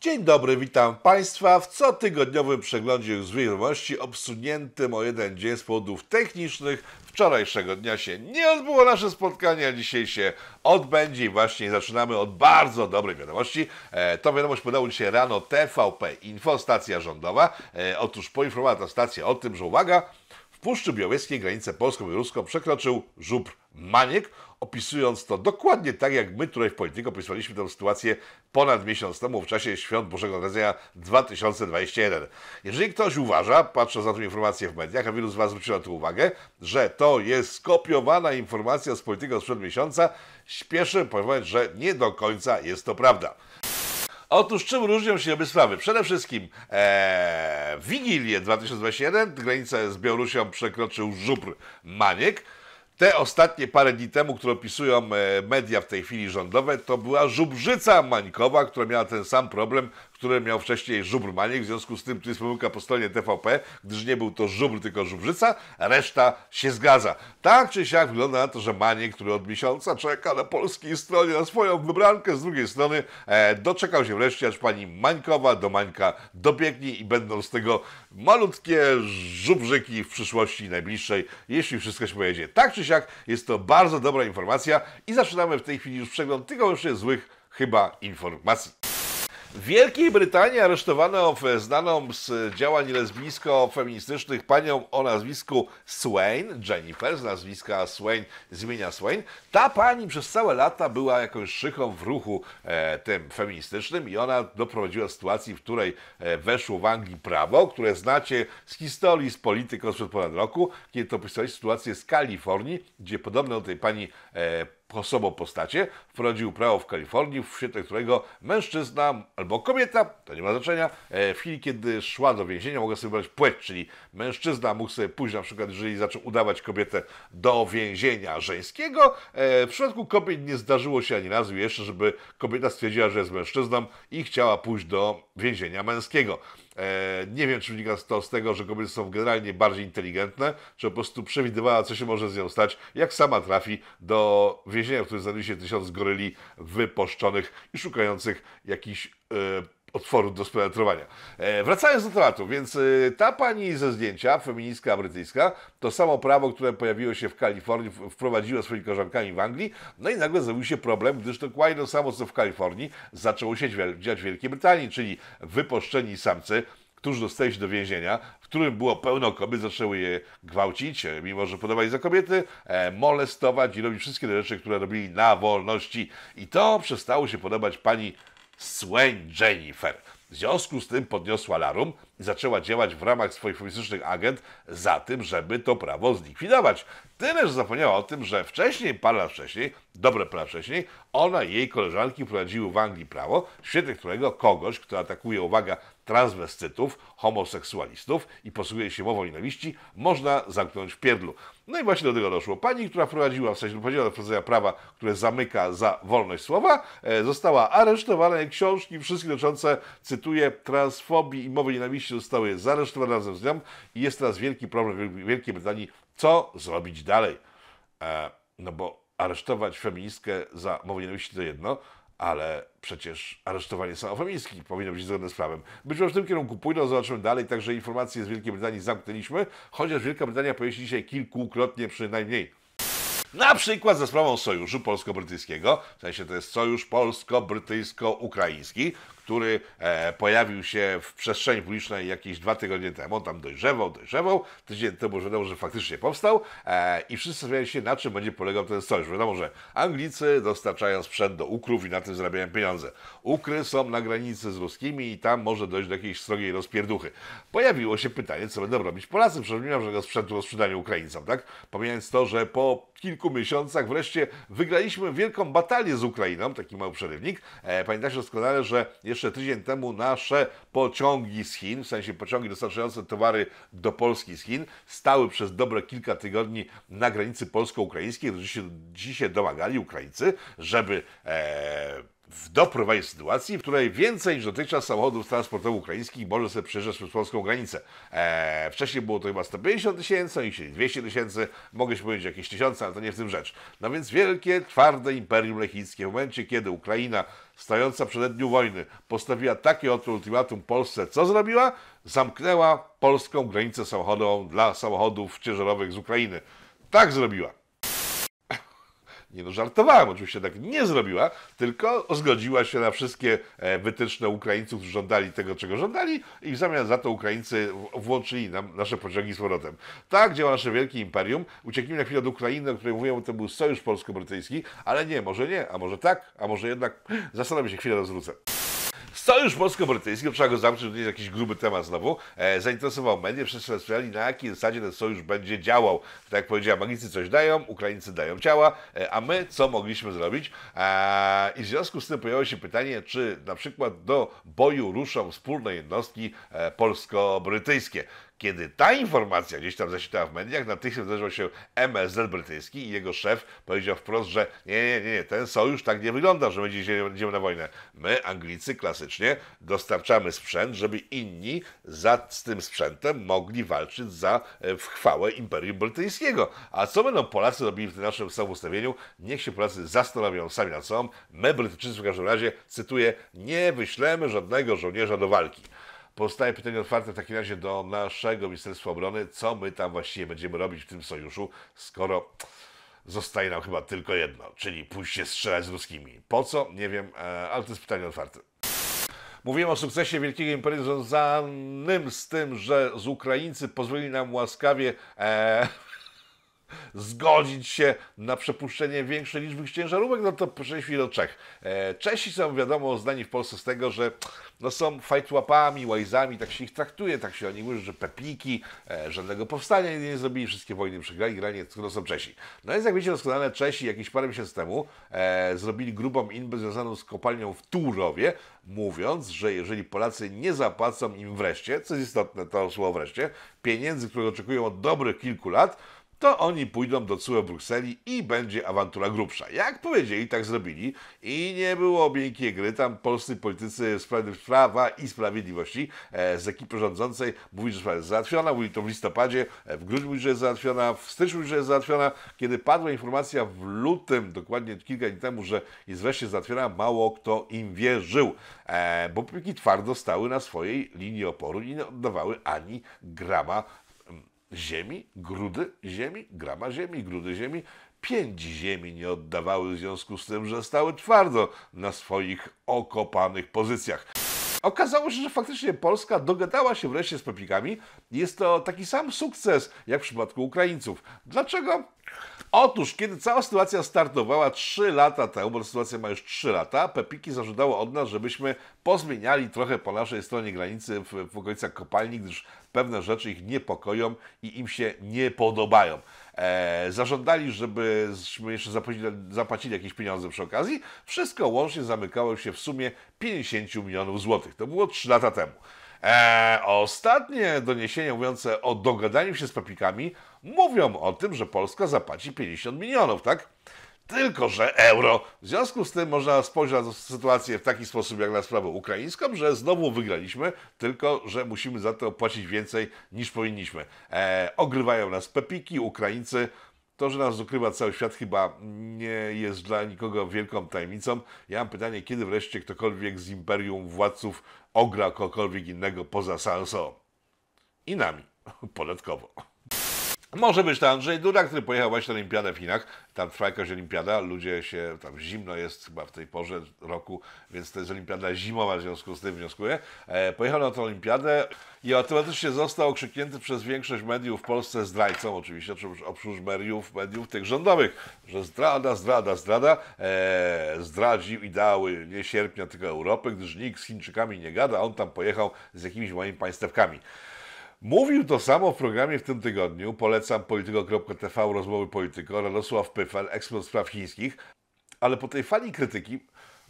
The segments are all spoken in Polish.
Dzień dobry, witam Państwa w cotygodniowym przeglądzie zwiadomości obsuniętym o jeden dzień z powodów technicznych. Wczorajszego dnia się nie odbyło nasze spotkanie, a dzisiaj się odbędzie i właśnie zaczynamy od bardzo dobrej wiadomości. E, wiadomość podało dzisiaj rano TVP Info, stacja rządowa. E, otóż poinformowała ta stacja o tym, że uwaga, w Puszczy Białowieskiej granicę polską i ruską przekroczył żubr Maniek, opisując to dokładnie tak, jak my tutaj w Polityko opisaliśmy tę sytuację ponad miesiąc temu w czasie Świąt Bożego Narodzenia 2021. Jeżeli ktoś uważa, patrząc na tę informację w mediach, a wielu z Was zwróciło na to uwagę, że to jest skopiowana informacja z Polityko sprzed miesiąca, śpieszę powiedzieć, że nie do końca jest to prawda. Otóż czym różnią się obie sprawy? Przede wszystkim e, w Wigilię 2021 granicę z Białorusią przekroczył żubr Maniek. Te ostatnie parę dni temu, które opisują e, media w tej chwili rządowe, to była żubrzyca mańkowa, która miała ten sam problem które miał wcześniej Żubr Maniek, w związku z tym tu jest pomyłka po stronie TVP, gdyż nie był to Żubr, tylko Żubrzyca, reszta się zgadza. Tak czy siak wygląda na to, że Maniek, który od miesiąca czeka na polskiej stronie na swoją wybrankę, z drugiej strony e, doczekał się wreszcie, aż pani Mańkowa do Mańka dobiegnie i będą z tego malutkie żubrzyki w przyszłości najbliższej, jeśli wszystko się pojedzie. Tak czy siak jest to bardzo dobra informacja i zaczynamy w tej chwili już przegląd jeszcze złych chyba informacji. W Wielkiej Brytanii aresztowano e, znaną z działań lesbijsko-feministycznych panią o nazwisku Swain, Jennifer z nazwiska Swain, zmienia Swain. Ta pani przez całe lata była jakąś szychą w ruchu e, tym feministycznym i ona doprowadziła do sytuacji, w której e, weszło w Anglii prawo, które znacie z historii, z polityką sprzed ponad roku, kiedy to pisali sytuację z Kalifornii, gdzie podobno do tej pani e, osobą postacie wprowadził prawo w Kalifornii, w świetle którego mężczyzna albo kobieta, to nie ma znaczenia, e, w chwili kiedy szła do więzienia mogła sobie wybrać płeć, czyli mężczyzna mógł sobie pójść na przykład, jeżeli zaczął udawać kobietę do więzienia żeńskiego. E, w przypadku kobiet nie zdarzyło się ani razu jeszcze, żeby kobieta stwierdziła, że jest mężczyzną i chciała pójść do więzienia męskiego. E, nie wiem, czy wynika to z tego, że kobiety są generalnie bardziej inteligentne, czy po prostu przewidywała, co się może z nią stać, jak sama trafi do więzienia, w którym znajduje się tysiąc goryli wyposzczonych i szukających jakichś e, otworu do spenetrowania. E, wracając do tematu, więc y, ta pani ze zdjęcia, feministka brytyjska, to samo prawo, które pojawiło się w Kalifornii, wprowadziła swoimi koleżankami w Anglii, no i nagle zrobił się problem, gdyż dokładnie to samo, co w Kalifornii, zaczęło się dziać w Wielkiej Brytanii, czyli wypuszczeni samcy, którzy dostali się do więzienia, w którym było pełno kobiet, zaczęły je gwałcić, e, mimo że podawali za kobiety, e, molestować i robić wszystkie te rzeczy, które robili na wolności. I to przestało się podobać pani słeń Jennifer. W związku z tym podniosła larum, zaczęła działać w ramach swoich publicystycznych agent za tym, żeby to prawo zlikwidować. Tyle, że zapomniała o tym, że wcześniej, parę lat wcześniej, dobre parę lat wcześniej, ona i jej koleżanki wprowadziły w Anglii prawo, w świetle którego kogoś, kto atakuje, uwaga, transwestytów, homoseksualistów i posługuje się mową nienawiści, można zamknąć w pierdlu. No i właśnie do tego doszło. Pani, która wprowadziła, w sensie wprowadziła no, do wprowadzenia prawa, które zamyka za wolność słowa, e, została aresztowana, książki, wszystkie dotyczące, cytuję, transfobii i mowy nienawiści oczywiście zostały zaresztowane razem z nią i jest teraz wielki problem w Wielkiej Brytanii, co zrobić dalej. E, no bo aresztować feministkę za mowę nienawiści to jedno, ale przecież aresztowanie samofeministki powinno być zgodne z prawem. Być może w tym kierunku pójdą, zobaczymy dalej, także informacje z Wielkiej Brytanii zamknęliśmy, chociaż Wielka Brytania pojawi się dzisiaj kilkukrotnie przynajmniej. Na przykład za sprawą Sojuszu Polsko-Brytyjskiego, w sensie to jest Sojusz Polsko-Brytyjsko-Ukraiński, który e, pojawił się w przestrzeni publicznej jakieś dwa tygodnie temu. On tam dojrzewał, dojrzewał. Tydzień temu wiadomo, że faktycznie powstał e, i wszyscy zastanawiali się, na czym będzie polegał ten sojusz. Wiadomo, że Anglicy dostarczają sprzęt do Ukrów i na tym zarabiają pieniądze. Ukry są na granicy z ruskimi i tam może dojść do jakiejś srogiej rozpierduchy. Pojawiło się pytanie, co będą robić Polacy. Przypominam, że tego sprzętu rozprzedanie Ukraińcom, tak? Pomijając to, że po kilku miesiącach wreszcie wygraliśmy wielką batalię z Ukrainą, taki mały przerywnik. E, pamiętacie doskonale, że jeszcze jeszcze tydzień temu nasze pociągi z Chin, w sensie pociągi dostarczające towary do Polski z Chin, stały przez dobre kilka tygodni na granicy polsko-ukraińskiej. gdzie się domagali Ukraińcy, żeby. E, doprowadzić do sytuacji, w której więcej niż dotychczas samochodów transportowych ukraińskich może sobie przejeżdżać przez polską granicę. Eee, wcześniej było to chyba 150 tysięcy, oni chcieli 200 tysięcy, mogę się powiedzieć jakieś tysiące, ale to nie w tym rzecz. No więc wielkie, twarde imperium lechickie, w momencie kiedy Ukraina stojąca przed dniu wojny postawiła takie oto ultimatum Polsce, co zrobiła? Zamknęła polską granicę samochodową dla samochodów ciężarowych z Ukrainy. Tak zrobiła. Nie no, żartowałem, oczywiście tak nie zrobiła, tylko zgodziła się na wszystkie e, wytyczne Ukraińców, którzy żądali tego, czego żądali i w zamian za to Ukraińcy włączyli nam nasze pociągi z powrotem. Tak działa nasze wielkie imperium. Uciekliśmy na chwilę do Ukrainy, o której mówiłem, to był sojusz polsko-brytyjski, ale nie, może nie, a może tak, a może jednak. zastanawiam się, chwilę rozwrócę. Sojusz polsko-brytyjski, trzeba go zamknąć, to jest jakiś gruby temat znowu, e, zainteresował media, wszyscy rozmawiali, na jakiej zasadzie ten sojusz będzie działał. Tak jak powiedziałem, Magnicy coś dają, Ukraińcy dają ciała, e, a my co mogliśmy zrobić? E, I w związku z tym pojawiło się pytanie, czy na przykład do boju ruszą wspólne jednostki e, polsko-brytyjskie. Kiedy ta informacja gdzieś tam zaświtała w mediach, natychmiast zdarzył się MSZ brytyjski i jego szef powiedział wprost, że nie, nie, nie, ten sojusz tak nie wygląda, że my idziemy na wojnę. My, Anglicy, klasycznie dostarczamy sprzęt, żeby inni za, z tym sprzętem mogli walczyć za e, w chwałę Imperium Brytyjskiego. A co będą Polacy robili w tym naszym samoustawieniu? Niech się Polacy zastanowią sami nad sobą. My, Brytyjczycy, w każdym razie, cytuję, nie wyślemy żadnego żołnierza do walki. Pozostaje pytanie otwarte w takim razie do naszego Ministerstwa Obrony, co my tam właściwie będziemy robić w tym sojuszu, skoro zostaje nam chyba tylko jedno, czyli pójść się strzelać z ruskimi. Po co? Nie wiem, e, ale to jest pytanie otwarte. Mówiłem o sukcesie Wielkiego Imperium związanym z tym, że z Ukraińcy pozwolili nam łaskawie... E zgodzić się na przepuszczenie większej liczby ciężarówek, no to przejdźmy do Czech. E, Czesi są wiadomo znani w Polsce z tego, że no, są fajtłapami, łajzami, tak się ich traktuje, tak się oni mówi, że pepiki, e, żadnego powstania nie, nie zrobili, wszystkie wojny przegrali, granie, to są Czesi. No więc jak wiecie doskonale, Czesi jakieś parę miesięcy temu e, zrobili grubą inbę związaną z kopalnią w Turowie, mówiąc, że jeżeli Polacy nie zapłacą im wreszcie, co jest istotne to słowo wreszcie, pieniędzy, które oczekują od dobrych kilku lat, to oni pójdą do CUE Brukseli i będzie awantura grubsza. Jak powiedzieli, tak zrobili i nie było miękkiej gry. Tam polscy politycy z Prawa i Sprawiedliwości e, z ekipy rządzącej mówili, że sprawa jest załatwiona, mówili to w listopadzie, e, w grudniu mówili, że jest załatwiona, w styczniu mówili, że jest załatwiona. Kiedy padła informacja w lutym, dokładnie kilka dni temu, że jest wreszcie załatwiona, mało kto im wierzył, e, bo piki twardo stały na swojej linii oporu i nie oddawały ani grama ziemi, grudy ziemi, grama ziemi, grudy ziemi, pięć ziemi nie oddawały w związku z tym, że stały twardo na swoich okopanych pozycjach. Okazało się, że faktycznie Polska dogadała się wreszcie z Pepikami. Jest to taki sam sukces jak w przypadku Ukraińców. Dlaczego? Otóż, kiedy cała sytuacja startowała 3 lata temu, bo sytuacja ma już 3 lata, Pepiki zażądało od nas, żebyśmy pozmieniali trochę po naszej stronie granicy w, w okolicach kopalni, gdyż pewne rzeczy ich niepokoją i im się nie podobają. E, zażądali, żebyśmy jeszcze zapłacili, zapłacili, jakieś pieniądze przy okazji. Wszystko łącznie zamykało się w sumie 50 milionów złotych. To było 3 lata temu. E, ostatnie doniesienia mówiące o dogadaniu się z papikami mówią o tym, że Polska zapłaci 50 milionów, tak? tylko że euro. W związku z tym można spojrzeć na sytuację w taki sposób, jak na sprawę ukraińską, że znowu wygraliśmy, tylko że musimy za to płacić więcej niż powinniśmy. E, ogrywają nas pepiki, Ukraińcy. To, że nas ukrywa cały świat, chyba nie jest dla nikogo wielką tajemnicą. Ja mam pytanie, kiedy wreszcie ktokolwiek z imperium władców ogra kogokolwiek innego poza Sanso i nami, podatkowo. Może być to tak, Andrzej Duda, który pojechał właśnie na Olimpiadę w Chinach. Tam trwa jakaś olimpiada, ludzie się, tam zimno jest chyba w tej porze roku, więc to jest olimpiada zimowa, w związku z tym wnioskuję. E, pojechał na tę olimpiadę i automatycznie został okrzyknięty przez większość mediów w Polsce zdrajcą, oczywiście, oprócz mediów, mediów tych rządowych, że zdrada, zdrada, zdrada, e, zdradził ideały nie sierpnia, tylko Europy, gdyż nikt z Chińczykami nie gada, on tam pojechał z jakimiś moimi państewkami. Mówił to samo w programie w tym tygodniu. Polecam polityko.tv, rozmowy polityko, Radosław Pyfel, ekspert spraw chińskich. Ale po tej fali krytyki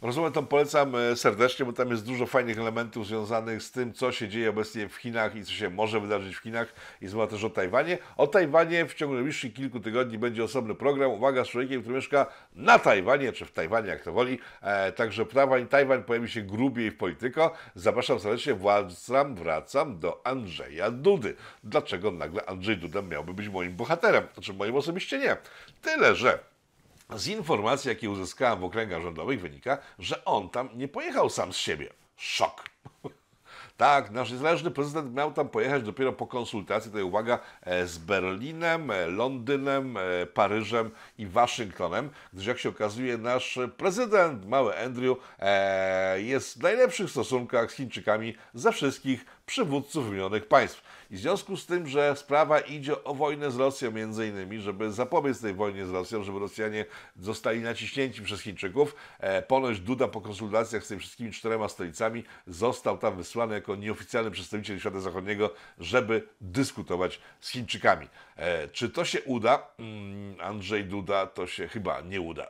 Rozumiem, tą polecam e, serdecznie, bo tam jest dużo fajnych elementów związanych z tym, co się dzieje obecnie w Chinach i co się może wydarzyć w Chinach. I zmowa też o Tajwanie. O Tajwanie w ciągu najbliższych kilku tygodni będzie osobny program. Uwaga, z człowiekiem, który mieszka na Tajwanie, czy w Tajwanie, jak to woli. E, także prawań Tajwan pojawi się grubiej w polityko. Zapraszam serdecznie, wracam, wracam do Andrzeja Dudy. Dlaczego nagle Andrzej Duda miałby być moim bohaterem? Znaczy moim osobiście nie. Tyle, że z informacji, jakie uzyskałem w okręgach rządowych, wynika, że on tam nie pojechał sam z siebie. Szok. Tak, nasz niezależny prezydent miał tam pojechać dopiero po konsultacji, tutaj uwaga, e, z Berlinem, e, Londynem, e, Paryżem i Waszyngtonem, gdyż jak się okazuje, nasz prezydent, mały Andrew, jest w najlepszych stosunkach z Chińczykami ze wszystkich przywódców wymienionych państw. I w związku z tym, że sprawa idzie o wojnę z Rosją między innymi, żeby zapobiec tej wojnie z Rosją, żeby Rosjanie zostali naciśnięci przez Chińczyków, e, ponoć Duda po konsultacjach z tymi wszystkimi czterema stolicami został tam wysłany jako nieoficjalny przedstawiciel świata zachodniego, żeby dyskutować z Chińczykami. E, czy to się uda? Mm, Andrzej Duda to się chyba nie uda.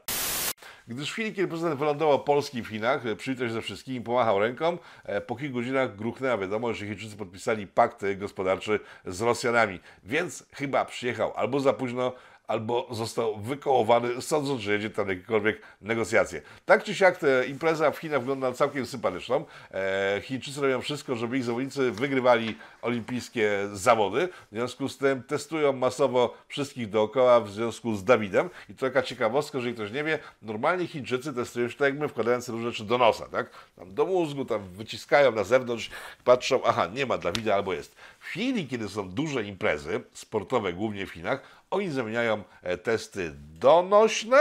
Gdyż w chwili, kiedy prezydent wylądował Polski w Chinach, e, przywitał się ze wszystkimi, pomachał ręką, e, po kilku godzinach gruchnęła wiadomość, że Chińczycy podpisali pakt e, gospodarczy z Rosjanami. Więc chyba przyjechał albo za późno, albo został wykołowany, sądząc, że jedzie tam jakiekolwiek negocjacje. Tak czy siak impreza w Chinach wygląda całkiem sympatyczną. E, Chińczycy robią wszystko, żeby ich zawodnicy wygrywali olimpijskie zawody. W związku z tym testują masowo wszystkich dookoła w związku z Dawidem. I to taka ciekawostka, jeżeli ktoś nie wie, normalnie Chińczycy testują się tak jak my, wkładając różne rzeczy do nosa, tak? Tam do mózgu, tam wyciskają na zewnątrz, patrzą, aha, nie ma Dawida albo jest chwili, kiedy są duże imprezy sportowe, głównie w Chinach, oni zamieniają e, testy donośne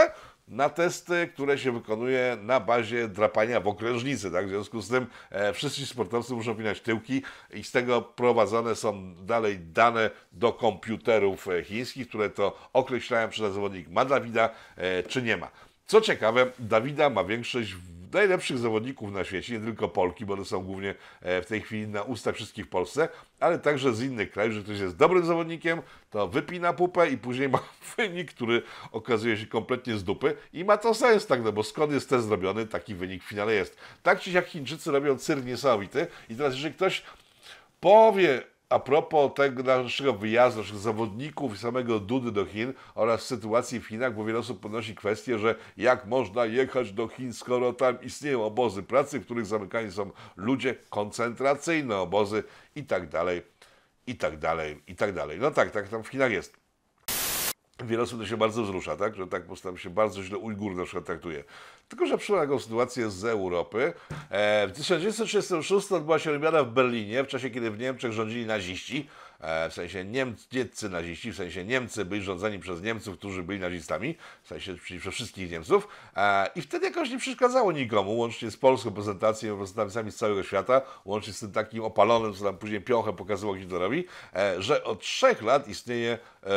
na testy, które się wykonuje na bazie drapania w okrężnicy. Tak? W związku z tym e, wszyscy sportowcy muszą winać tyłki i z tego prowadzone są dalej dane do komputerów e, chińskich, które to określają, czy ten zawodnik ma Dawida, e, czy nie ma. Co ciekawe, Dawida ma większość najlepszych zawodników na świecie, nie tylko Polki, bo one są głównie e, w tej chwili na ustach wszystkich w Polsce, ale także z innych krajów, że ktoś jest dobrym zawodnikiem, to wypina pupę i później ma wynik, który okazuje się kompletnie z dupy i ma to sens tak, no bo skąd jest test zrobiony, taki wynik w finale jest. Tak czy jak Chińczycy robią cyrk niesamowity i teraz jeżeli ktoś powie a propos tego naszego wyjazdu, naszych zawodników i samego Dudy do Chin oraz sytuacji w Chinach, bo wiele osób podnosi kwestię, że jak można jechać do Chin, skoro tam istnieją obozy pracy, w których zamykani są ludzie, koncentracyjne obozy i tak dalej, i tak dalej, i tak dalej. No tak, tak tam w Chinach jest. Wiele osób to się bardzo wzrusza, tak? że tak postaram się bardzo źle Ujgur na przykład traktuje. Tylko, że przyszła taką sytuację z Europy. E, w 1936 odbyła się olimpiada w Berlinie, w czasie kiedy w Niemczech rządzili naziści, e, w sensie niemieccy naziści, w sensie Niemcy byli rządzeni przez Niemców, którzy byli nazistami, w sensie czyli przez wszystkich Niemców. E, I wtedy jakoś nie przeszkadzało nikomu, łącznie z polską prezentacją, prezentacjami z całego świata, łącznie z tym takim opalonym, co tam później piąchę pokazywał Hitlerowi, e, że od trzech lat istnieje... W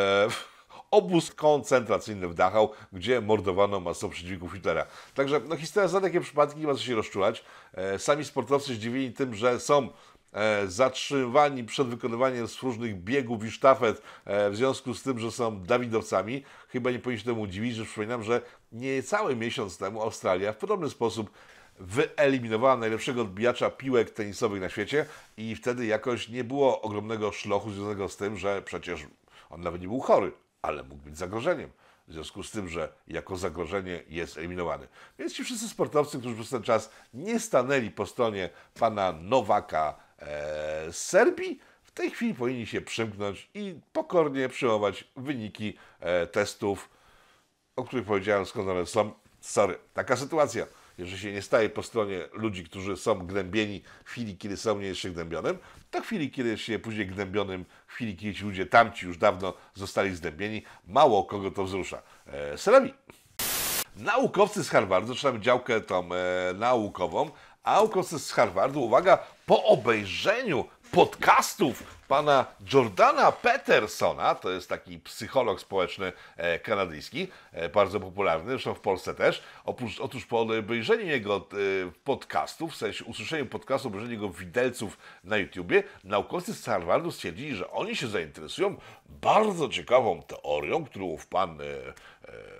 e, obóz koncentracyjny w Dachau, gdzie mordowano masowo przeciwników Hitlera. Także no, historia za takie przypadki, nie ma co się rozczulać. E, sami sportowcy zdziwieni tym, że są e, zatrzymywani przed wykonywaniem różnych biegów i sztafet e, w związku z tym, że są Dawidowcami. Chyba nie się temu dziwić, że przypominam, że niecały miesiąc temu Australia w podobny sposób wyeliminowała najlepszego odbijacza piłek tenisowych na świecie i wtedy jakoś nie było ogromnego szlochu związanego z tym, że przecież on nawet nie był chory ale mógł być zagrożeniem. W związku z tym, że jako zagrożenie jest eliminowany. Więc ci wszyscy sportowcy, którzy przez ten czas nie stanęli po stronie pana Nowaka e, z Serbii, w tej chwili powinni się przymknąć i pokornie przyjmować wyniki e, testów, o których powiedziałem skąd one są. Sorry, taka sytuacja że się nie staje po stronie ludzi, którzy są gnębieni w chwili, kiedy są nie jeszcze gnębionym, to w chwili, kiedy jest się później gnębionym, w chwili, kiedy ci ludzie tamci już dawno zostali zgnębieni, mało kogo to wzrusza. E, Naukowcy z Harvardu, zaczynamy działkę tą e, naukową, a naukowcy z Harvardu, uwaga, po obejrzeniu podcastów pana Jordana Petersona, to jest taki psycholog społeczny e, kanadyjski, e, bardzo popularny, zresztą w Polsce też. Otóż, otóż po obejrzeniu jego e, podcastu, w sensie usłyszeniu podcastu, obejrzeniu jego widelców na YouTubie, naukowcy z Harvardu stwierdzili, że oni się zainteresują bardzo ciekawą teorią, którą pan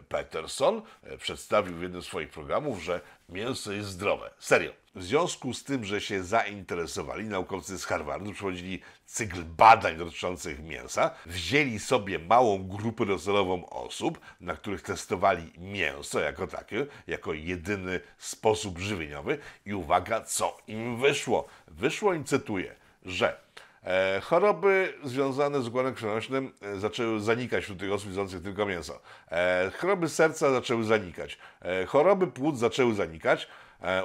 Peterson e, przedstawił w jednym z swoich programów, że mięso jest zdrowe. Serio. W związku z tym, że się zainteresowali, naukowcy z Harvardu przeprowadzili cykl badań dotyczących mięsa, wzięli sobie małą grupę docelową osób, na których testowali mięso jako takie, jako jedyny sposób żywieniowy i uwaga, co im wyszło. Wyszło im, cytuję, że E, choroby związane z układem krwionośnym e, zaczęły zanikać wśród tych osób widzących tylko mięso. E, choroby serca zaczęły zanikać. Choroby płuc zaczęły zanikać.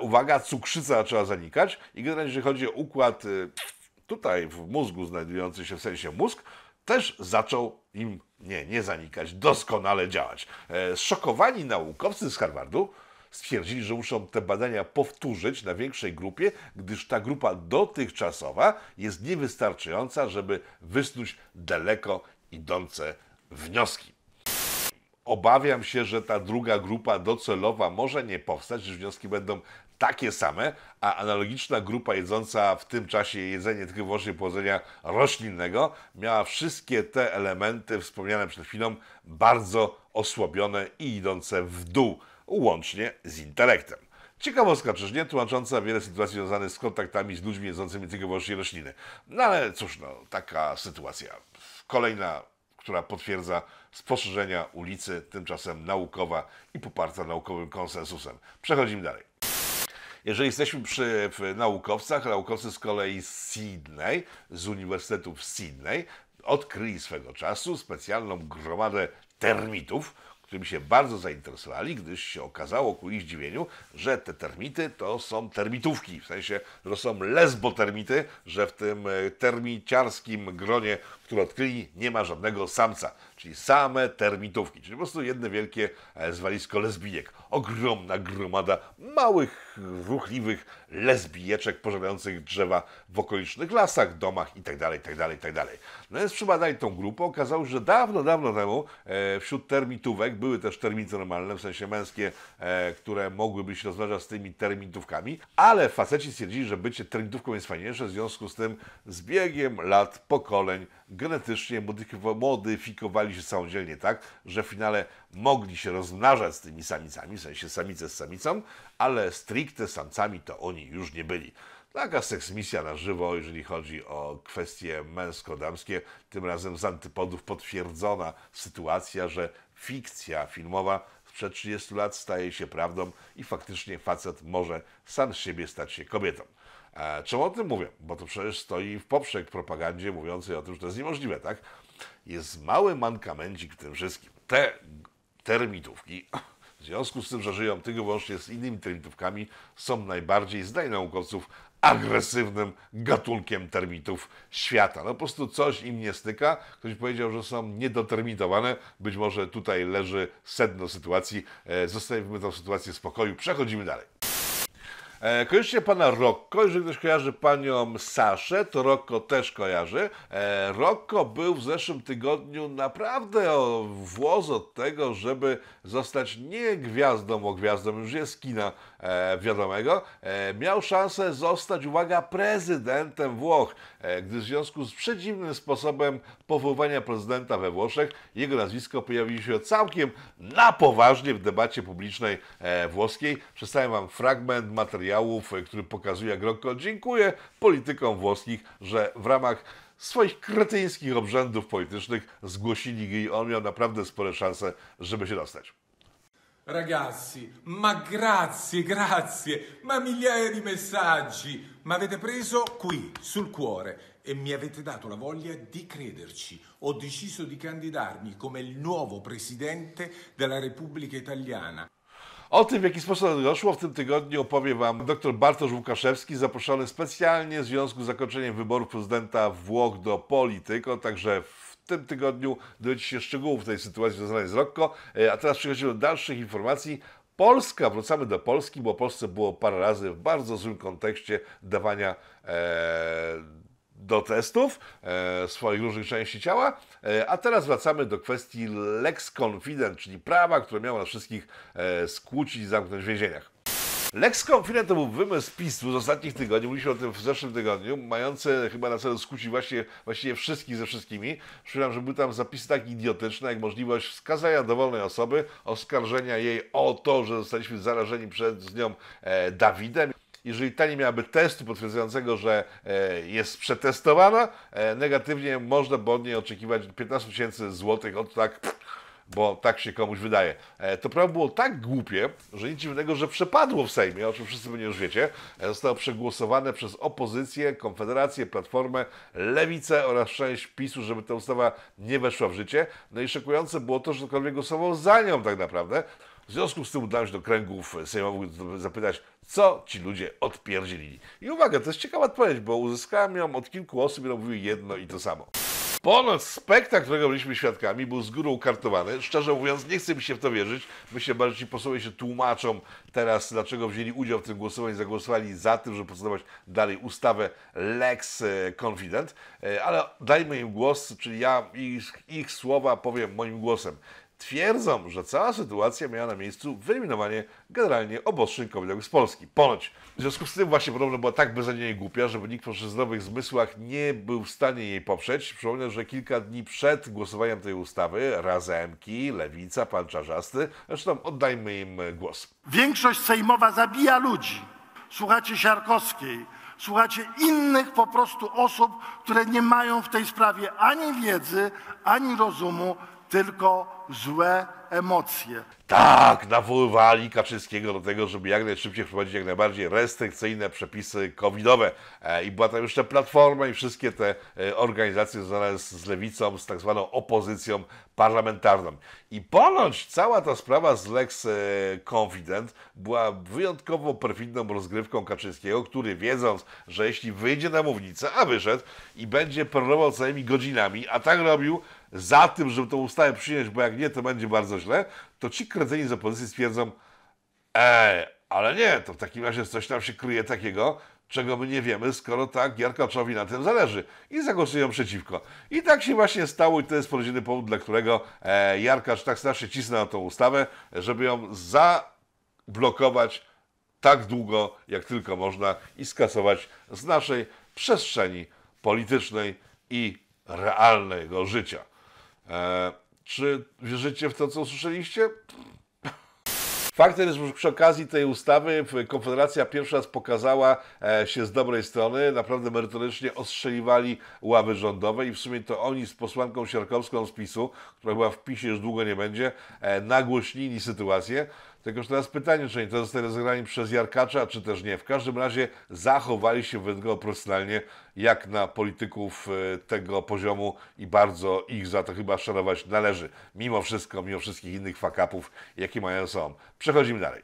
Uwaga, cukrzyca zaczęła zanikać. I generalnie, jeżeli chodzi o układ tutaj w mózgu znajdujący się w sensie mózg, też zaczął im, nie, nie zanikać, doskonale działać. Zszokowani naukowcy z Harvardu Stwierdzili, że muszą te badania powtórzyć na większej grupie, gdyż ta grupa dotychczasowa jest niewystarczająca, żeby wysnuć daleko idące wnioski. Obawiam się, że ta druga grupa docelowa może nie powstać, że wnioski będą takie same, a analogiczna grupa jedząca w tym czasie jedzenie tylko wyłącznie pochodzenia roślinnego miała wszystkie te elementy wspomniane przed chwilą bardzo osłabione i idące w dół łącznie z intelektem. Ciekawostka, czyż nie? Tłumacząca wiele sytuacji związanych z kontaktami z ludźmi jedzącymi tylko wyłącznie rośliny. No ale cóż, no, taka sytuacja. Kolejna, która potwierdza spostrzeżenia ulicy, tymczasem naukowa i poparta naukowym konsensusem. Przechodzimy dalej. Jeżeli jesteśmy przy naukowcach, naukowcy z kolei z Sydney, z Uniwersytetu w Sydney, odkryli swego czasu specjalną gromadę termitów, którymi się bardzo zainteresowali, gdyż się okazało ku ich zdziwieniu, że te termity to są termitówki, w sensie, że są lesbotermity, że w tym e, termiciarskim gronie które odkryli, nie ma żadnego samca, czyli same termitówki, czyli po prostu jedne wielkie e, zwalisko lesbijek. Ogromna gromada małych, ruchliwych lesbijeczek pożerających drzewa w okolicznych lasach, domach itd., itd., itd. No więc przybadali tą grupę, okazało się, że dawno, dawno temu e, wśród termitówek były też termity normalne, w sensie męskie, e, które mogłyby się rozmnażać z tymi termitówkami, ale faceci stwierdzili, że bycie termitówką jest fajniejsze, w związku z tym z biegiem lat, pokoleń genetycznie modyfikowali się samodzielnie tak, że w finale mogli się rozmnażać z tymi samicami, w sensie samice z samicą, ale stricte samcami to oni już nie byli. Taka seksmisja na żywo, jeżeli chodzi o kwestie męsko-damskie, tym razem z antypodów potwierdzona sytuacja, że fikcja filmowa sprzed 30 lat staje się prawdą i faktycznie facet może sam z siebie stać się kobietą. E, czemu o tym mówię? Bo to przecież stoi w poprzek propagandzie mówiącej o tym, że to jest niemożliwe, tak? Jest mały mankamencik w tym wszystkim. Te termitówki, w związku z tym, że żyją tylko wyłącznie z innymi termitówkami, są najbardziej, zdań naukowców, agresywnym gatunkiem termitów świata. No po prostu coś im nie styka. Ktoś powiedział, że są niedotermitowane. Być może tutaj leży sedno sytuacji. E, zostawimy tę sytuację w spokoju. Przechodzimy dalej. E, kojarzycie pana Rocco, jeżeli ktoś kojarzy panią Saszę, to Rocco też kojarzy. E, Rocco był w zeszłym tygodniu naprawdę o włos od tego, żeby zostać nie gwiazdą, o gwiazdą, już jest kina e, wiadomego, e, miał szansę zostać, uwaga, prezydentem Włoch, e, gdy w związku z przedziwnym sposobem powoływania prezydenta we Włoszech jego nazwisko pojawiło się całkiem na poważnie w debacie publicznej e, włoskiej. Przedstawiam Wam fragment materiałów, e, który pokazuje, jak Rocco dziękuję politykom włoskich, że w ramach swoich kretyńskich obrzędów politycznych zgłosili i On miał naprawdę spore szanse, żeby się dostać. Ragazzi, ma grazie, grazie, ma migliaia di messaggi, ma avete preso qui, sul cuore, e mi avete dato la voglia di crederci. Ho deciso di candidarmi come il nuovo presidente della Repubblica Italiana. O tym, w jaki sposób doszło w tym tygodniu opowie Wam dr Bartosz Łukaszewski, zaproszony specjalnie w związku z zakończeniem wyborów prezydenta Włoch do Polityko, także w tym tygodniu dowiecie się szczegółów tej sytuacji związanej z Rokko. E, a teraz przechodzimy do dalszych informacji. Polska, wracamy do Polski, bo Polsce było parę razy w bardzo złym kontekście dawania e, do testów e, swoich różnych części ciała, e, a teraz wracamy do kwestii lex confident, czyli prawa, które miało nas wszystkich e, skłócić i zamknąć w więzieniach. Lex Confident to był wymysł PiSu z ostatnich tygodni, mówiliśmy o tym w zeszłym tygodniu, mający chyba na celu skusić właśnie, właściwie wszystkich ze wszystkimi. Przypominam, że były tam zapisy tak idiotyczne, jak możliwość wskazania dowolnej osoby, oskarżenia jej o to, że zostaliśmy zarażeni przez nią e, Dawidem jeżeli ta nie miałaby testu potwierdzającego, że e, jest przetestowana, e, negatywnie można by od niej oczekiwać 15 tysięcy złotych od tak bo tak się komuś wydaje. E, to prawo było tak głupie, że nic dziwnego, że przepadło w Sejmie, o czym wszyscy pewnie już wiecie. E, zostało przegłosowane przez opozycję, Konfederację, Platformę, Lewicę oraz część PiSu, żeby ta ustawa nie weszła w życie. No i szokujące było to, że ktokolwiek głosował za nią tak naprawdę. W związku z tym udałem się do kręgów sejmowych zapytać, co ci ludzie odpierdzili. I uwaga, to jest ciekawa odpowiedź, bo uzyskałem ją od kilku osób i mówiły jedno i to samo. Ponoć spektakl, którego byliśmy świadkami, był z góry ukartowany. Szczerze mówiąc, nie chcę mi się w to wierzyć. Myślę, że ci posłowie się tłumaczą teraz, dlaczego wzięli udział w tym głosowaniu i zagłosowali za tym, żeby procedować dalej ustawę Lex Confident. E, ale dajmy im głos, czyli ja ich, ich słowa powiem moim głosem twierdzą, że cała sytuacja miała na miejscu wyeliminowanie generalnie obozu rynkowych z Polski. Ponoć. W związku z tym właśnie podobno była tak beznadziejnie głupia, żeby nikt przy zdrowych zmysłach nie był w stanie jej poprzeć. Przypomnę, że kilka dni przed głosowaniem tej ustawy Razemki, Lewica, Pan Czarzasty, zresztą oddajmy im głos. Większość sejmowa zabija ludzi. Słuchacie Siarkowskiej, słuchacie innych po prostu osób, które nie mają w tej sprawie ani wiedzy, ani rozumu, tylko złe emocje. Tak, nawoływali Kaczyńskiego do tego, żeby jak najszybciej wprowadzić jak najbardziej restrykcyjne przepisy covidowe. E, I była tam jeszcze Platforma i wszystkie te e, organizacje związane z lewicą, z tak zwaną opozycją parlamentarną. I ponoć cała ta sprawa z Lex e, Confident była wyjątkowo perfidną rozgrywką Kaczyńskiego, który wiedząc, że jeśli wyjdzie na mównicę, a wyszedł i będzie perlował całymi godzinami, a tak robił, za tym, żeby tą ustawę przyjąć, bo jak nie, to będzie bardzo źle, to ci kredzeni z opozycji stwierdzą, ej, ale nie, to w takim razie coś tam się kryje takiego, czego my nie wiemy, skoro tak Jarkaczowi na tym zależy i zagłosują przeciwko. I tak się właśnie stało i to jest rodziny powód, dla którego e, Jarkacz tak strasznie cisnął tą ustawę, żeby ją zablokować tak długo, jak tylko można i skasować z naszej przestrzeni politycznej i realnego życia. E, czy wierzycie w to, co usłyszeliście? Faktem jest, że przy okazji tej ustawy Konfederacja pierwszy raz pokazała e, się z dobrej strony. Naprawdę merytorycznie ostrzeliwali ławy rządowe i w sumie to oni z posłanką Siarkowską z PiSu, która była w PiSie już długo nie będzie, e, nagłośnili sytuację. Tegoż teraz pytanie, czy oni to zostali rozegrani przez Jarkacza, czy też nie. W każdym razie zachowali się według profesjonalnie, jak na polityków e, tego poziomu i bardzo ich za to chyba szanować należy. Mimo wszystko, mimo wszystkich innych fakapów, jakie mają są. Przechodzimy dalej.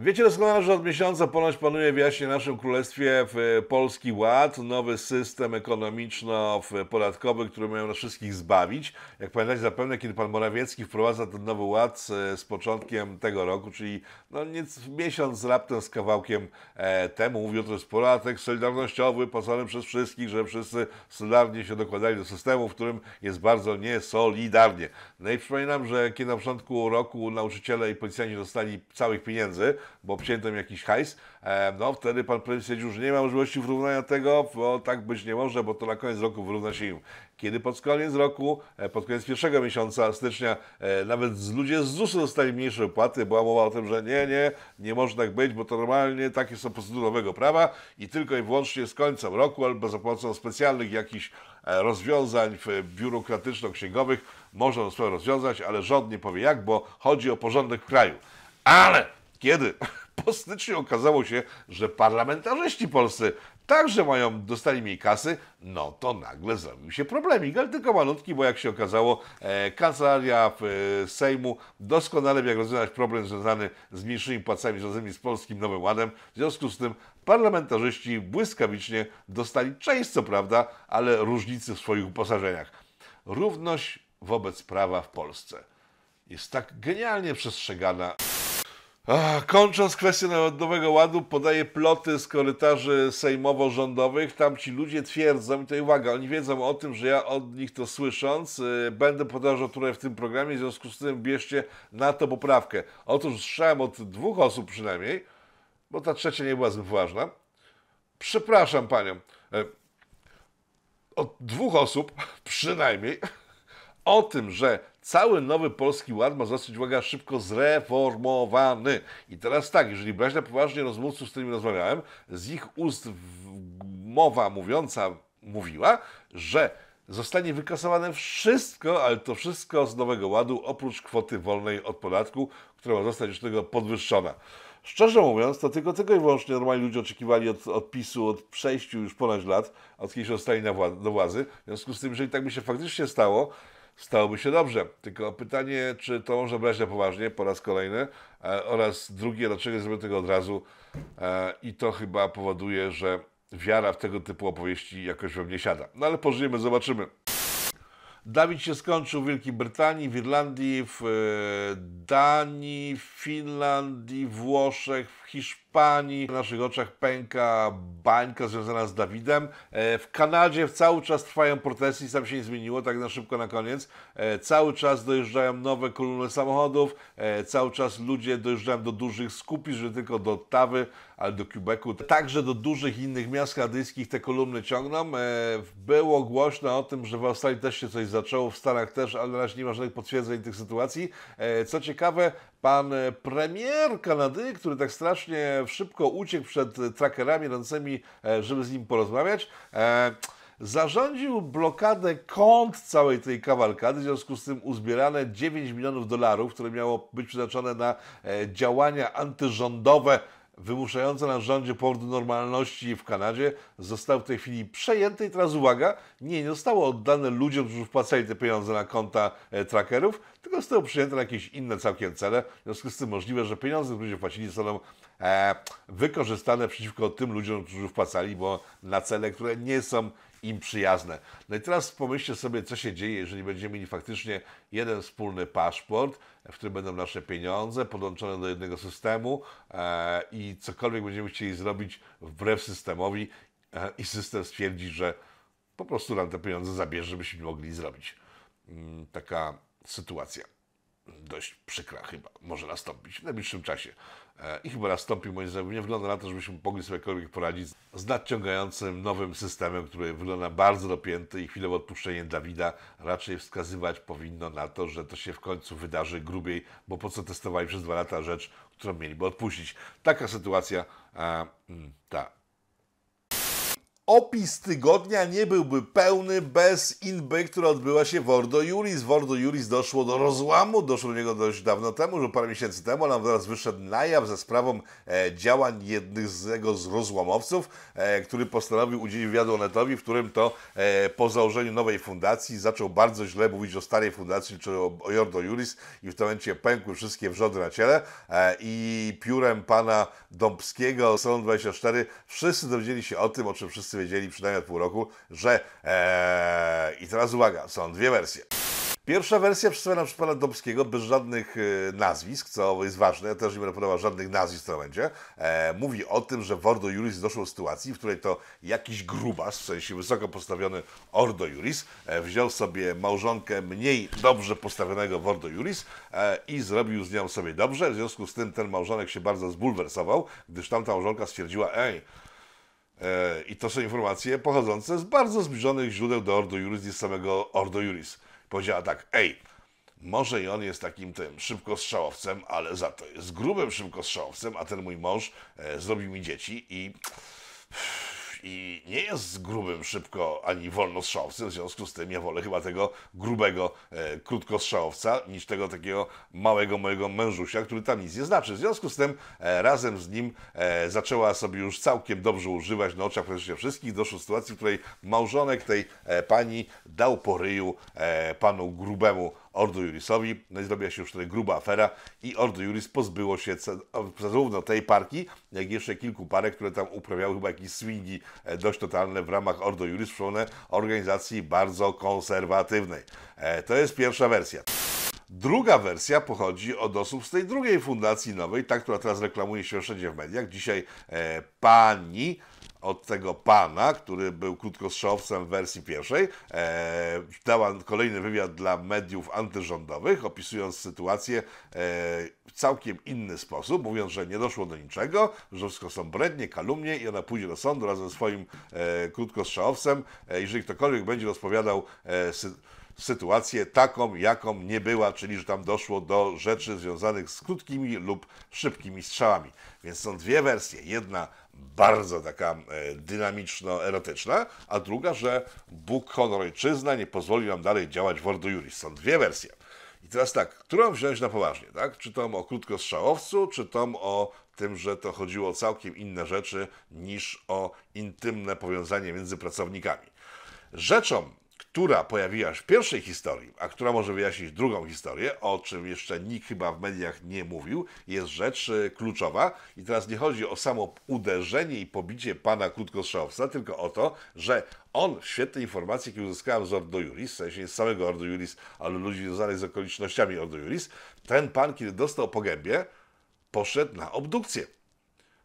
Wiecie doskonale, że od miesiąca ponoć panuje w naszym królestwie e, polski ład, nowy system ekonomiczno-podatkowy, który miał nas wszystkich zbawić. Jak pamiętacie zapewne, kiedy pan Morawiecki wprowadza ten nowy ład z, e, z początkiem tego roku, czyli no nic, miesiąc raptem z kawałkiem e, temu, mówił, to jest podatek solidarnościowy płacony przez wszystkich, że wszyscy solidarnie się dokładali do systemu, w którym jest bardzo niesolidarnie. No i przypominam, że kiedy na początku roku nauczyciele i policjanci dostali całych pieniędzy, bo obcięto tam jakiś hajs, e, no wtedy pan prezes stwierdził, że nie ma możliwości wyrównania tego, bo tak być nie może, bo to na koniec roku wyrówna się im. Kiedy pod koniec roku, e, pod koniec pierwszego miesiąca stycznia, e, nawet ludzie z ZUS-u dostali mniejsze opłaty, była mowa o tym, że nie, nie, nie może tak być, bo to normalnie takie są procedury prawa i tylko i wyłącznie z końcem roku albo za pomocą specjalnych jakichś rozwiązań biurokratyczno-księgowych można to sprawę rozwiązać, ale rząd nie powie jak, bo chodzi o porządek w kraju. Ale kiedy? Po styczniu okazało się, że parlamentarzyści polscy także mają, dostali mniej kasy, no to nagle zrobił się problemik, ale tylko malutki, bo jak się okazało, e, kancelaria e, Sejmu doskonale wie, jak rozwiązać problem związany z mniejszymi płacami związanymi z Polskim Nowym Ładem. W związku z tym parlamentarzyści błyskawicznie dostali część, co prawda, ale różnicy w swoich uposażeniach. Równość wobec prawa w Polsce jest tak genialnie przestrzegana. Ach, kończąc kwestię Narodowego Ładu, podaję ploty z korytarzy sejmowo-rządowych. Tam ci ludzie twierdzą, i tutaj uwaga, oni wiedzą o tym, że ja od nich to słysząc, yy, będę podażał tutaj w tym programie, w związku z tym bierzcie na to poprawkę. Otóż słyszałem od dwóch osób przynajmniej, bo ta trzecia nie była zbyt ważna. Przepraszam panią. Yy, od dwóch osób przynajmniej o tym, że Cały nowy polski ład ma zostać, uwaga, szybko zreformowany. I teraz tak, jeżeli brać na poważnie rozmówców, z którymi rozmawiałem, z ich ust mowa mówiąca mówiła, że zostanie wykasowane wszystko, ale to wszystko z Nowego Ładu, oprócz kwoty wolnej od podatku, która ma zostać już tego podwyższona. Szczerze mówiąc, to tylko, tego i wyłącznie normalni ludzie oczekiwali od, odpisu, PiSu od przejściu już ponad lat, od kiedy się dostali na władzy. W związku z tym, jeżeli tak by się faktycznie stało, stałoby się dobrze. Tylko pytanie, czy to można brać na poważnie po raz kolejny e, oraz drugie, dlaczego nie zrobię tego od razu e, i to chyba powoduje, że wiara w tego typu opowieści jakoś we mnie siada. No ale pożyjemy, zobaczymy. Dawid się skończył w Wielkiej Brytanii, w Irlandii, w e, Danii, w Finlandii, Włoszech, w Hiszpanii, Hiszpanii w naszych oczach pęka bańka związana z Dawidem. E, w Kanadzie cały czas trwają protesty i sam się nie zmieniło, tak na szybko na koniec. E, cały czas dojeżdżają nowe kolumny samochodów, e, cały czas ludzie dojeżdżają do dużych skupisk, nie tylko do Ottawy, ale do Quebecu. Także do dużych innych miast kanadyjskich te kolumny ciągną. Było głośno o tym, że w Australii też się coś zaczęło, w Stanach też, ale na razie nie ma żadnych potwierdzeń tych sytuacji. Co ciekawe, Pan e, premier Kanady, który tak strasznie szybko uciekł przed trackerami rącymi, e, żeby z nim porozmawiać, e, zarządził blokadę kont całej tej kawalkady, w związku z tym uzbierane 9 milionów dolarów, które miało być przeznaczone na działania antyrządowe wymuszające na rządzie powrót normalności w Kanadzie został w tej chwili przejęty i teraz uwaga, nie, nie zostało oddane ludziom, którzy wpłacali te pieniądze na konta e, trackerów, tylko zostało przyjęte na jakieś inne całkiem cele. W związku z tym możliwe, że pieniądze, które ludzie płacili, zostaną e, wykorzystane przeciwko tym ludziom, którzy wpłacali, bo na cele, które nie są im przyjazne. No i teraz pomyślcie sobie, co się dzieje, jeżeli będziemy mieli faktycznie jeden wspólny paszport, w którym będą nasze pieniądze podłączone do jednego systemu e, i cokolwiek będziemy chcieli zrobić wbrew systemowi e, i system stwierdzi, że po prostu nam te pieniądze zabierze, żebyśmy mogli zrobić. Mm, taka sytuacja dość przykra chyba może nastąpić w najbliższym czasie. E, I chyba nastąpił moim zdaniem, nie wygląda na to, żebyśmy mogli sobie jakkolwiek poradzić z nadciągającym nowym systemem, który wygląda bardzo dopięty i chwilowe odpuszczenie Dawida raczej wskazywać powinno na to, że to się w końcu wydarzy grubiej, bo po co testowali przez dwa lata rzecz, którą mieliby odpuścić. Taka sytuacja, e, mm, ta opis tygodnia nie byłby pełny bez inby, która odbyła się w Ordo Juris. W Ordo Juris doszło do rozłamu, doszło do niego dość dawno temu, już parę miesięcy temu, ale teraz wyszedł na jaw ze sprawą e, działań jednego z rozłamowców, e, który postanowił udzielić wywiadu Onetowi, w którym to e, po założeniu nowej fundacji zaczął bardzo źle mówić o starej fundacji, czyli o, Ordo Juris i w tym momencie pękły wszystkie wrzody na ciele e, i piórem pana Dąbskiego, Salon 24, wszyscy dowiedzieli się o tym, o czym wszyscy wiedzieli przynajmniej od pół roku, że... Ee, I teraz uwaga, są dwie wersje. Pierwsza wersja przedstawiona przez pana Dobskiego bez żadnych e, nazwisk, co jest ważne, ja też nie będę podawał żadnych nazwisk w tym momencie, e, mówi o tym, że w Ordo Juris doszło do sytuacji, w której to jakiś grubas, w sensie wysoko postawiony Ordo Juris, e, wziął sobie małżonkę mniej dobrze postawionego w Ordo Juris e, i zrobił z nią sobie dobrze, w związku z tym ten małżonek się bardzo zbulwersował, gdyż tamta małżonka stwierdziła, ej, E, I to są informacje pochodzące z bardzo zbliżonych źródeł do Ordo Juris i z samego Ordo Juris. Powiedziała tak, ej, może i on jest takim tym szybkostrzałowcem, ale za to jest grubym szybkostrzałowcem, a ten mój mąż e, zrobił mi dzieci i i nie jest z grubym szybko ani strzałowcem, w związku z tym ja wolę chyba tego grubego e, krótkostrzałowca niż tego takiego małego mojego mężusia, który tam nic nie znaczy. W związku z tym e, razem z nim e, zaczęła sobie już całkiem dobrze używać na oczach praktycznie wszystkich. Doszło do sytuacji, w której małżonek tej e, pani dał po ryju e, panu grubemu Ordo Jurisowi. No i zrobiła się już tutaj gruba afera i Ordo Juris pozbyło się zarówno tej parki, jak i jeszcze kilku parek, które tam uprawiały chyba jakieś swingi e, dość totalne w ramach Ordo Juris, przypomnę, organizacji bardzo konserwatywnej. E, to jest pierwsza wersja. Druga wersja pochodzi od osób z tej drugiej fundacji nowej, ta, która teraz reklamuje się wszędzie w mediach. Dzisiaj e, pani od tego pana, który był krótkostrzałowcem w wersji pierwszej, e, dała kolejny wywiad dla mediów antyrządowych, opisując sytuację e, w całkiem inny sposób, mówiąc, że nie doszło do niczego, że wszystko są brednie, kalumnie i ona pójdzie do sądu razem ze swoim e, krótkostrzałowcem. E, jeżeli ktokolwiek będzie rozpowiadał e, sytuację taką, jaką nie była, czyli że tam doszło do rzeczy związanych z krótkimi lub szybkimi strzałami. Więc są dwie wersje. Jedna bardzo taka e, dynamiczno-erotyczna, a druga, że Bóg, honor, ojczyzna nie pozwoli nam dalej działać w Ordo Juris. Są dwie wersje. I teraz tak, którą wziąć na poważnie, tak? Czy tą o krótkostrzałowcu, czy tą o tym, że to chodziło o całkiem inne rzeczy niż o intymne powiązanie między pracownikami. Rzeczą, która pojawiła się w pierwszej historii, a która może wyjaśnić drugą historię, o czym jeszcze nikt chyba w mediach nie mówił, jest rzecz e, kluczowa. I teraz nie chodzi o samo uderzenie i pobicie pana krótkostrzałowca, tylko o to, że on, świetne informacje, jakie uzyskałem z Ordo Juris, w sensie nie z samego Ordo Juris, ale ludzi związanych z okolicznościami Ordo Juris, ten pan, kiedy dostał pogębie, poszedł na obdukcję.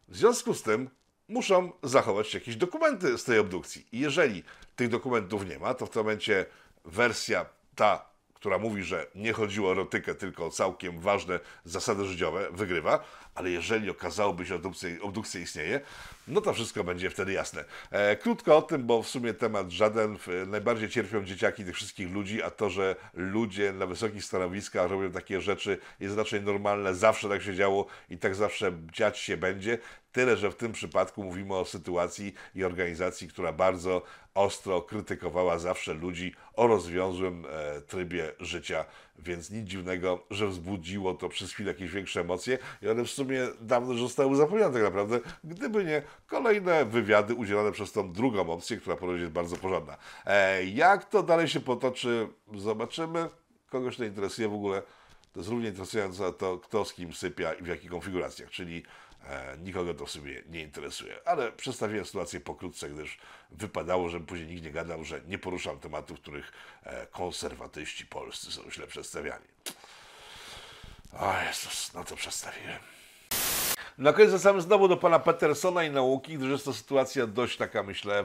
W związku z tym muszą zachować jakieś dokumenty z tej obdukcji. I jeżeli tych dokumentów nie ma, to w tym momencie wersja ta, która mówi, że nie chodziło o erotykę, tylko o całkiem ważne zasady życiowe, wygrywa, ale jeżeli okazałoby się, że obdukcja, istnieje, no to wszystko będzie wtedy jasne. E, krótko o tym, bo w sumie temat żaden. Najbardziej cierpią dzieciaki tych wszystkich ludzi, a to, że ludzie na wysokich stanowiskach robią takie rzeczy, jest raczej normalne, zawsze tak się działo i tak zawsze dziać się będzie. Tyle, że w tym przypadku mówimy o sytuacji i organizacji, która bardzo ostro krytykowała zawsze ludzi o rozwiązłym e, trybie życia, więc nic dziwnego, że wzbudziło to przez chwilę jakieś większe emocje i one w sumie dawno już zostały zapomniane tak naprawdę, gdyby nie kolejne wywiady udzielane przez tą drugą opcję, która po jest bardzo porządna. E, jak to dalej się potoczy, zobaczymy. Kogoś to interesuje w ogóle, to jest równie interesujące to, kto z kim sypia i w jakich konfiguracjach, czyli E, nikogo to w sumie nie interesuje. Ale przedstawiłem sytuację pokrótce, gdyż wypadało, żeby później nikt nie gadał, że nie poruszam tematów, których e, konserwatyści polscy są źle przedstawiani. O Jezus, no to przedstawiłem. Na koniec wracamy znowu do pana Petersona i nauki, gdyż jest to sytuacja dość taka, myślę,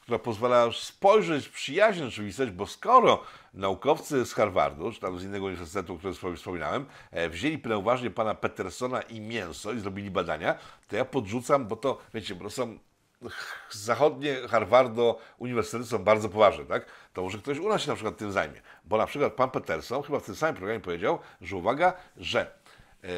która pozwala spojrzeć przyjaźnie oczywiście, bo skoro naukowcy z Harvardu, czy tam z innego uniwersytetu, o którym wspominałem, e, wzięli na uważnie pana Petersona i mięso i zrobili badania, to ja podrzucam, bo to, wiecie, bo są zachodnie Harvardo uniwersytety są bardzo poważne, tak? To może ktoś u nas się na przykład tym zajmie. Bo na przykład pan Peterson chyba w tym samym programie powiedział, że uwaga, że Eee,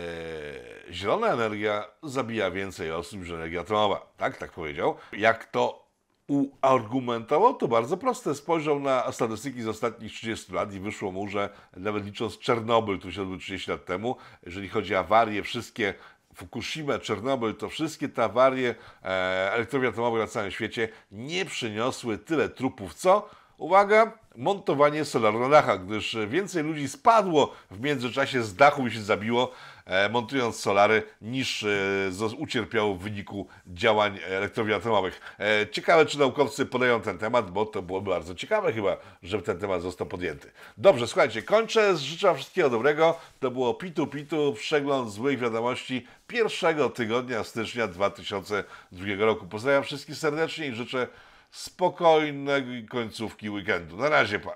zielona energia zabija więcej osób niż energia atomowa. Tak, tak powiedział. Jak to uargumentował, to bardzo proste. Spojrzał na statystyki z ostatnich 30 lat i wyszło mu, że nawet licząc Czernobyl, który się odbył 30 lat temu, jeżeli chodzi o awarie, wszystkie Fukushima, Czernobyl, to wszystkie te awarie e, eee, elektrowni atomowych na całym świecie nie przyniosły tyle trupów, co Uwaga, montowanie solar na dachach, gdyż więcej ludzi spadło w międzyczasie z dachu i się zabiło, e, montując solary, niż e, ucierpiało w wyniku działań elektrowni atomowych. E, ciekawe, czy naukowcy podają ten temat, bo to było bardzo ciekawe chyba, że ten temat został podjęty. Dobrze, słuchajcie, kończę. Życzę Wam wszystkiego dobrego. To było Pitu Pitu, przegląd złych wiadomości pierwszego tygodnia stycznia 2002 roku. Pozdrawiam wszystkich serdecznie i życzę spokojnej końcówki weekendu. Na razie pan.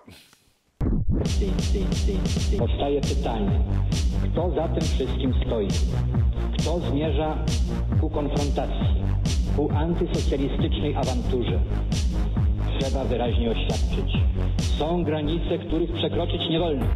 Powstaje pytanie, kto za tym wszystkim stoi? Kto zmierza ku konfrontacji, ku antysocjalistycznej awanturze? Trzeba wyraźnie oświadczyć. Są granice, których przekroczyć nie wolno.